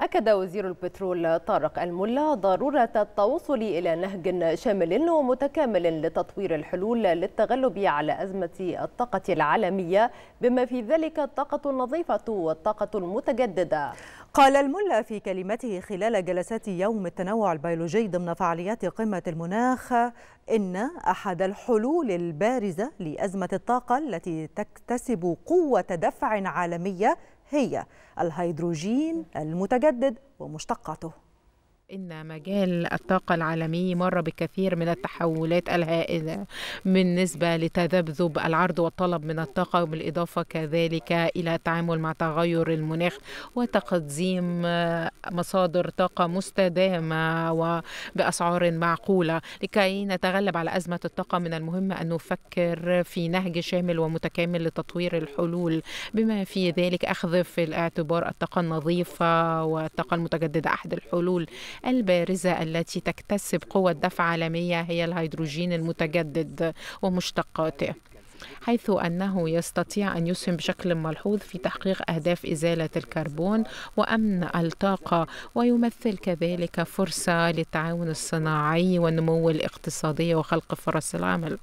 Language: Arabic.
أكد وزير البترول طارق الملا ضرورة التوصل إلى نهج شامل ومتكامل لتطوير الحلول للتغلب على أزمة الطاقة العالمية بما في ذلك الطاقة النظيفة والطاقة المتجددة قال الملا في كلمته خلال جلسات يوم التنوع البيولوجي ضمن فعاليات قمة المناخ إن أحد الحلول البارزة لأزمة الطاقة التي تكتسب قوة دفع عالمية هي الهيدروجين المتجدد ومشتقاته إن مجال الطاقة العالمي مر بكثير من التحولات الهائلة بالنسبة لتذبذب العرض والطلب من الطاقة بالإضافة كذلك إلى التعامل مع تغير المناخ وتقديم مصادر طاقة مستدامة وبأسعار معقولة لكي نتغلب على أزمة الطاقة من المهم أن نفكر في نهج شامل ومتكامل لتطوير الحلول بما في ذلك أخذ في الاعتبار الطاقة النظيفة والطاقة المتجددة أحد الحلول البارزة التي تكتسب قوة دفع عالمية هي الهيدروجين المتجدد ومشتقاته حيث أنه يستطيع أن يسهم بشكل ملحوظ في تحقيق أهداف إزالة الكربون وأمن الطاقة ويمثل كذلك فرصة للتعاون الصناعي والنمو الاقتصادي وخلق فرص العمل